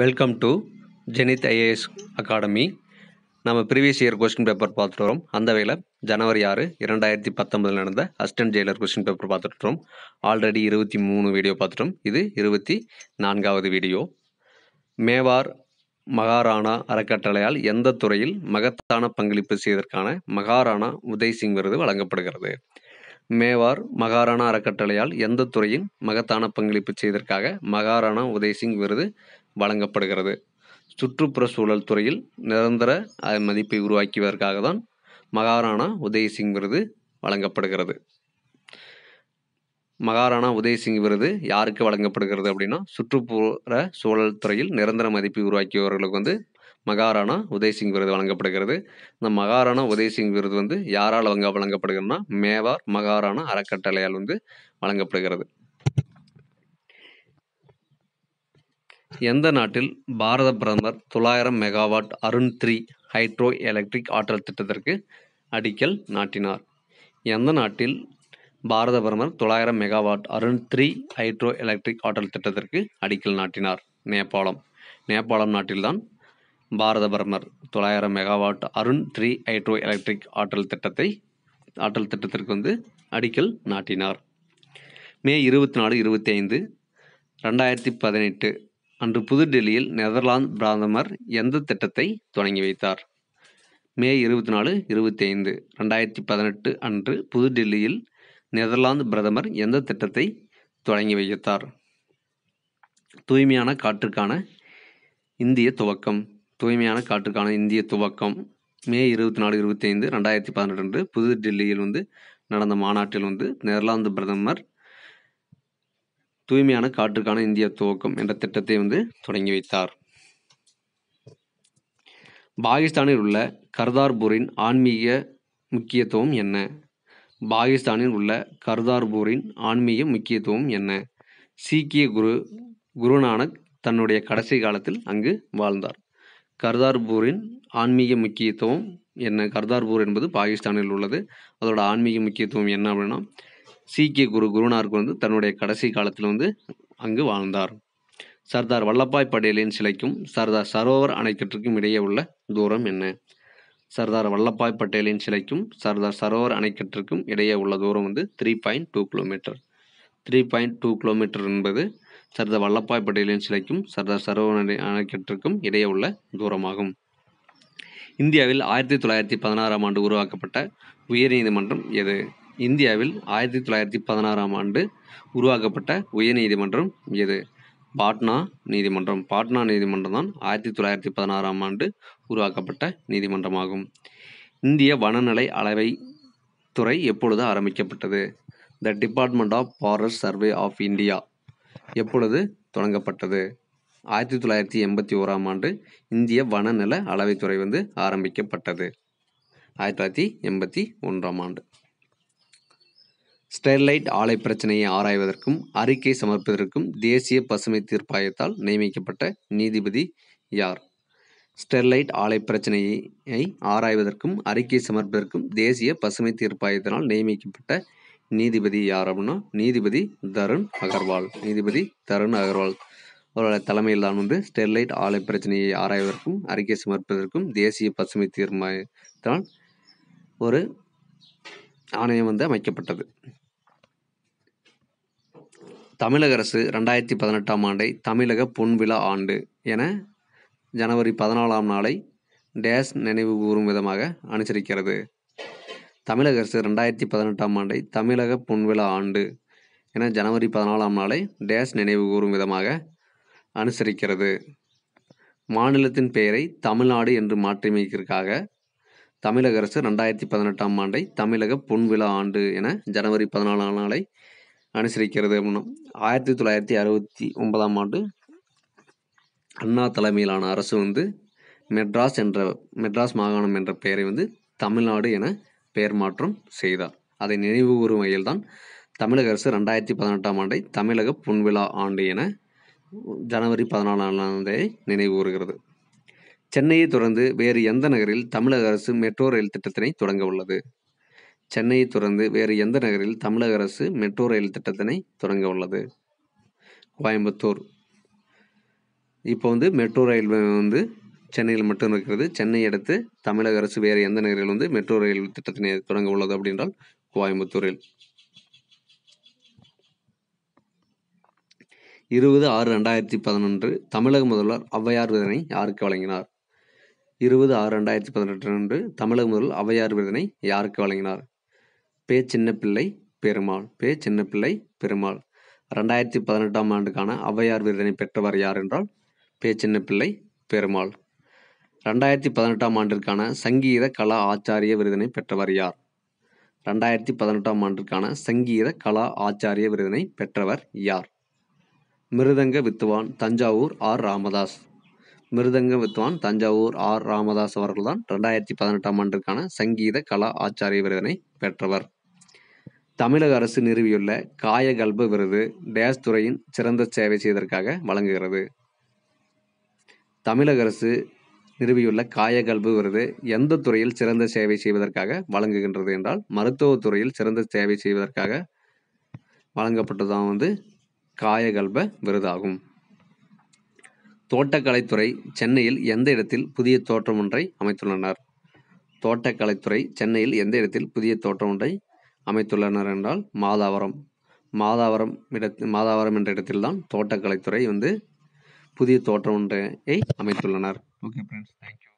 welcome to Zenith IAS academy நம்ம previous year question paper பார்த்துட்டு வரோம் அந்த வகையில் ஜனவரி ஆறு இரண்டாயிரத்தி பத்தொம்பதில் நடந்த அஸ்டன்ட் ஜெயிலர் கொஸ்டின் பேப்பர் பார்த்துட்டுறோம் ஆல்ரெடி இருபத்தி மூணு வீடியோ பார்த்துட்டோம் இது இருபத்தி நான்காவது வீடியோ மேவார் மகாராணா அறக்கட்டளையால் எந்த துறையில் மகத்தான பங்களிப்பு செய்வதற்கான மகாராணா உதய் சிங் விருது வழங்கப்படுகிறது மேவார் மகாராணா அறக்கட்டளையால் எந்த துறையின் மகத்தான பங்களிப்பு செய்வதற்காக மகாராணா உதய் சிங் விருது வழங்கப்படுகிறது சுற்றுப்புற சூழல் துறையில் நிரந்தர மதிப்பை உருவாக்கியதற்காக தான் மகாராணா உதயசிங் விருது வழங்கப்படுகிறது மகாராணா உதயசிங் விருது யாருக்கு வழங்கப்படுகிறது அப்படின்னா சுற்றுப்புற சூழல் துறையில் நிரந்தர மதிப்பை உருவாக்கியவர்களுக்கு வந்து மகாராணா உதயசிங் விருது வழங்கப்படுகிறது இந்த மகாராணா உதயசிங் விருது வந்து யாரால் வழங்க வழங்கப்படுகிறதுனா மேவார் மகாராணா அறக்கட்டளையால் வந்து வழங்கப்படுகிறது எந்த நாட்டில் பாரத பிரதமர் தொள்ளாயிரம் megawatt Arun three hydro electric ஆற்றல் திட்டத்திற்கு அடிக்கல் நாட்டினார் எந்த நாட்டில் பாரத பிரதமர் தொள்ளாயிரம் megawatt Arun three hydro electric ஆற்றல் திட்டத்திற்கு அடிக்கல் நாட்டினார் நேபாளம் நேபாளம் நாட்டில்தான் பாரத பிரதமர் தொள்ளாயிரம் megawatt Arun three hydro electric ஆற்றல் திட்டத்தை ஆற்றல் திட்டத்திற்கு வந்து அடிக்கல் நாட்டினார் மே இருபத்தி நாலு இருபத்தி ஐந்து ரெண்டாயிரத்தி பதினெட்டு அன்று புதுடெல்லியில் நெதர்லாந்து பிரதமர் எந்த திட்டத்தை தொடங்கி வைத்தார் மே இருபத்தி நாலு இருபத்தி ஐந்து ரெண்டாயிரத்தி பதினெட்டு அன்று புதுடெல்லியில் நெதர்லாந்து பிரதமர் எந்த திட்டத்தை தொடங்கி வைத்தார் தூய்மையான காற்றுக்கான இந்திய துவக்கம் தூய்மையான காற்றுக்கான இந்திய துவக்கம் மே இருபத்தி நாலு இருபத்தி ஐந்து ரெண்டாயிரத்தி பதினெட்டு அன்று புதுடெல்லியில் வந்து நடந்த மாநாட்டில் வந்து நெதர்லாந்து பிரதமர் தூய்மையான காற்றுக்கான இந்திய துவக்கம் என்ற திட்டத்தை வந்து தொடங்கி வைத்தார் பாகிஸ்தானில் உள்ள கர்தார்பூரின் ஆன்மீக முக்கியத்துவம் என்ன பாகிஸ்தானில் உள்ள கர்தார்பூரின் ஆன்மீக முக்கியத்துவம் என்ன சீக்கிய குரு குருநானக் தன்னுடைய கடைசி காலத்தில் அங்கு வாழ்ந்தார் கர்தார்பூரின் ஆன்மீக முக்கியத்துவம் என்ன கர்தார்பூர் என்பது பாகிஸ்தானில் உள்ளது அதோட ஆன்மீக முக்கியத்துவம் என்ன அப்படின்னா சீக்கிய குரு குருநார்க் வந்து தன்னுடைய கடைசி காலத்தில் வந்து அங்கு வாழ்ந்தார் சர்தார் வல்லபாய் படேலின் சிலைக்கும் சர்தார் சரோவர் அணைக்கட்டிற்கும் இடையே உள்ள தூரம் என்ன சர்தார் வல்லபாய் பட்டேலின் சிலைக்கும் சர்தார் சரோவர் அணைக்கட்டிற்கும் இடையே உள்ள தூரம் வந்து three point two kilometre three point two kilometre என்பது சர்தார் வல்லபாய் பட்டேலின் சிலைக்கும் சர்தார் சரோவர் அணைக்கட்டிற்கும் இடையே உள்ள தூரமாகும் இந்தியாவில் ஆயிரத்தி தொள்ளாயிரத்தி பதினாறாம் ஆண்டு உருவாக்கப்பட்ட உயர்நீதிமன்றம் எது இந்தியாவில் ஆயிரத்தி தொள்ளாயிரத்தி பதினாறாம் ஆண்டு உருவாக்கப்பட்ட உயர்நீதிமன்றம் எது பாட்னா நீதிமன்றம் பாட்னா நீதிமன்றம் தான் ஆயிரத்தி தொள்ளாயிரத்தி பதினாறாம் ஆண்டு உருவாக்கப்பட்ட நீதிமன்றமாகும் இந்திய வனநிலை அளவை துறை எப்பொழுது ஆரம்பிக்கப்பட்டது the department of forest survey of India எப்பொழுது தொடங்கப்பட்டது ஆயிரத்தி தொள்ளாயிரத்தி எண்பத்தி ஓராம் ஆண்டு இந்திய வனநில அளவைத்துறை வந்து ஆரம்பிக்கப்பட்டது ஆயிரத்தி தொள்ளாயிரத்தி எண்பத்தி ஒன்றாம் ஆண்டு ஸ்டெர்லைட் ஆலை பிரச்சனையை ஆராய்வதற்கும் அறிக்கை சமர்ப்பதற்கும் தேசிய பசுமை தீர்ப்பாயத்தால் நியமிக்கப்பட்ட நீதிபதி யார் ஸ்டெர்லைட் ஆலை பிரச்சனையை ஆராய்வதற்கும் அறிக்கை சமர்ப்பதற்கும் தேசிய பசுமை தீர்ப்பாயத்தினால் நியமிக்கப்பட்ட நீதிபதி யார் அப்படின்னா நீதிபதி தருண் அகர்வால் நீதிபதி தருண் அகர்வால் அவரோட தலைமையில் தான் வந்து ஸ்டெர்லைட் ஆலை பிரச்சனையை ஆராய்வதற்கும் அறிக்கை சமர்ப்பதற்கும் தேசிய பசுமை தீர்மானத்தால் ஒரு ஆணையம் வந்து அமைக்கப்பட்டது தமிழக அரசு ரெண்டாயிரத்தி பதினெட்டாம் ஆண்டை தமிழக பொன்விழா ஆண்டு என ஜனவரி பதினாலாம் நாளை டேஸ் நினைவு கூறும் விதமாக அனுசரிக்கிறது தமிழக அரசு ரெண்டாயிரத்தி பதினெட்டாம் ஆண்டை தமிழக பொன்விழா ஆண்டு என ஜனவரி பதினாலாம் நாளை டேஸ் நினைவு கூறும் விதமாக அனுசரிக்கிறது மாநிலத்தின் பெயரை தமிழ்நாடு என்று மாற்றியமைக்கிறதுக்காக தமிழக அரசு ரெண்டாயிரத்தி பதினெட்டாம் ஆண்டை தமிழக பொன்விழா ஆண்டு என ஜனவரி பதினாலாம் நாளை அனுசரிக்கிறது அப்படின்னா ஆயிரத்தி தொள்ளாயிரத்தி அறுபத்தி ஒன்பதாம் ஆண்டு அண்ணா தலைமையிலான அரசு வந்து மெட்ராஸ் என்ற மெட்ராஸ் மாகாணம் என்ற பெயரை வந்து தமிழ்நாடு என பெயர் மாற்றம் செய்தார் அதை நினைவு கூறும் வகையில் தான் தமிழக அரசு ரெண்டாயிரத்தி பதினெட்டாம் ஆண்டை தமிழக பொன்விழா ஆண்டு என ஜனவரி பதினாலாம் ஆண்டை நினைவு கூறுகிறது சென்னையை தொடர்ந்து வேறு எந்த நகரில் தமிழக அரசு மெட்ரோ ரயில் திட்டத்தினை தொடங்க உள்ளது சென்னையை தொடர்ந்து வேறு எந்த நகரில் தமிழக அரசு மெட்ரோ ரயில் திட்டத்தினை தொடங்க உள்ளது கோயம்புத்தூர் இப்போ வந்து மெட்ரோ ரயில் வந்து சென்னையில் மட்டும் இருக்கிறது சென்னை அடுத்து தமிழக அரசு வேறு எந்த நகரில் வந்து மெட்ரோ ரயில் திட்டத்தினை தொடங்க உள்ளது அப்படின்றால் கோயம்புத்தூரில் இருபது ஆறு ரெண்டாயிரத்தி பதினொன்று தமிழக முதல்வர் ஔவையார் விருதினை யாருக்கு வழங்கினார் இருபது ஆறு ரெண்டாயிரத்தி பதினெட்டு அன்று தமிழக முதல்வர் ஔவையார் விருதினை யாருக்கு வழங்கினார் பே சின்னப்பிள்ளை பெருமாள் பே சின்னப்பிள்ளை பெருமாள் ரெண்டாயிரத்தி பதினெட்டாம் ஆண்டுக்கான ஔவையார் விருதினை பெற்றவர் யார் என்றால் பே சின்னப்பிள்ளை பெருமாள் ரெண்டாயிரத்தி பதினெட்டாம் ஆண்டிற்கான சங்கீத கலா ஆச்சாரிய விருதினை பெற்றவர் யார் ரெண்டாயிரத்தி பதினெட்டாம் ஆண்டிற்கான சங்கீத கலா ஆச்சாரிய விருதினை பெற்றவர் யார் மிருதங்க வித்துவான் தஞ்சாவூர் ஆர் ராமதாஸ் மிருதங்க வித்வான் தஞ்சாவூர் ஆர் ராமதாஸ் அவர்கள்தான் ரெண்டாயிரத்தி பதினெட்டாம் ஆண்டிற்கான சங்கீத கலா ஆச்சாரிய விருதினை பெற்றவர் தமிழக அரசு நிறுவியுள்ள காயகல்ப விருது டேஸ் துறையின் சிறந்த சேவை செய்ததற்காக வழங்குகிறது தமிழக அரசு நிறுவியுள்ள காயகல்பு விருது எந்த துறையில் சிறந்த சேவை செய்வதற்காக வழங்குகின்றது என்றால் மருத்துவத்துறையில் சிறந்த சேவை செய்வதற்காக வழங்கப்பட்டதான் வந்து காயகல்ப விருதாகும் தோட்டக்கலைத்துறை சென்னையில் எந்த இடத்தில் புதிய தோற்றம் ஒன்றை அமைத்துள்ளனர் தோட்டக்கலைத்துறை சென்னையில் எந்த இடத்தில் புதிய தோற்றம் ஒன்றை அமைத்துள்ளனர் என்றால் மாதாவரம் மாதாவரம் இடத் மாதாவரம் என்ற இடத்தில்தான் தோட்டக்கலைத்துறை வந்து புதிய தோற்றம் ஒன்றை அமைத்துள்ளனர் ஓகே ஃப்ரெண்ட்ஸ் தேங்க்யூ